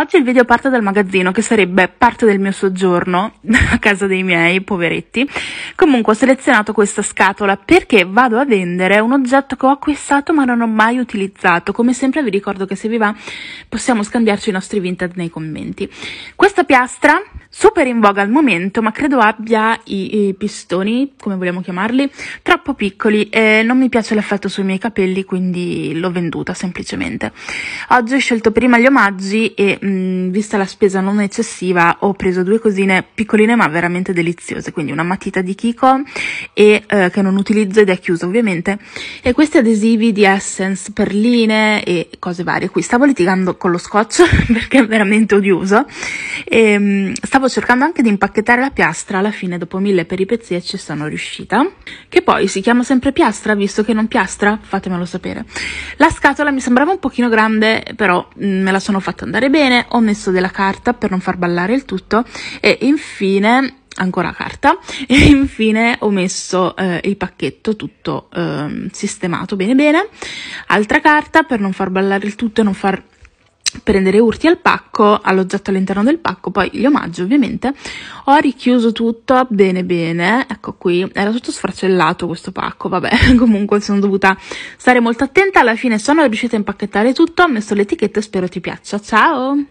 Oggi il video parte dal magazzino, che sarebbe parte del mio soggiorno a casa dei miei poveretti. Comunque ho selezionato questa scatola perché vado a vendere un oggetto che ho acquistato ma non ho mai utilizzato. Come sempre vi ricordo che se vi va possiamo scambiarci i nostri vintage nei commenti. Questa piastra super in voga al momento, ma credo abbia i, i pistoni, come vogliamo chiamarli, troppo piccoli e non mi piace l'effetto sui miei capelli, quindi l'ho venduta semplicemente. Oggi ho scelto prima gli omaggi e mh, mm, vista la spesa non eccessiva ho preso due cosine piccoline ma veramente deliziose, quindi una matita di Kiko e, eh, che non utilizzo ed è chiusa ovviamente e questi adesivi di Essence, perline e cose varie. Qui stavo litigando con lo scotch perché è veramente odioso e, ehm, mh, stavo Stavo cercando anche di impacchettare la piastra, alla fine dopo mille peripezie ci sono riuscita. Che poi si chiama sempre piastra, visto che non piastra, fatemelo sapere. La scatola mi sembrava un pochino grande, però mm, me la sono fatta andare bene, ho messo della carta per non far ballare il tutto e infine ancora carta e infine ho messo eh, il pacchetto tutto eh, sistemato bene bene altra carta per non far ballare il tutto e non far prendere urti al pacco, all'oggetto all'interno del pacco, poi gli omaggi ovviamente, ho richiuso tutto bene bene, ecco qui, era tutto sfracellato questo pacco, vabbè, comunque sono dovuta stare molto attenta, alla fine sono riuscita a impacchettare tutto, ho messo l'etichetta e spero ti piaccia, ciao!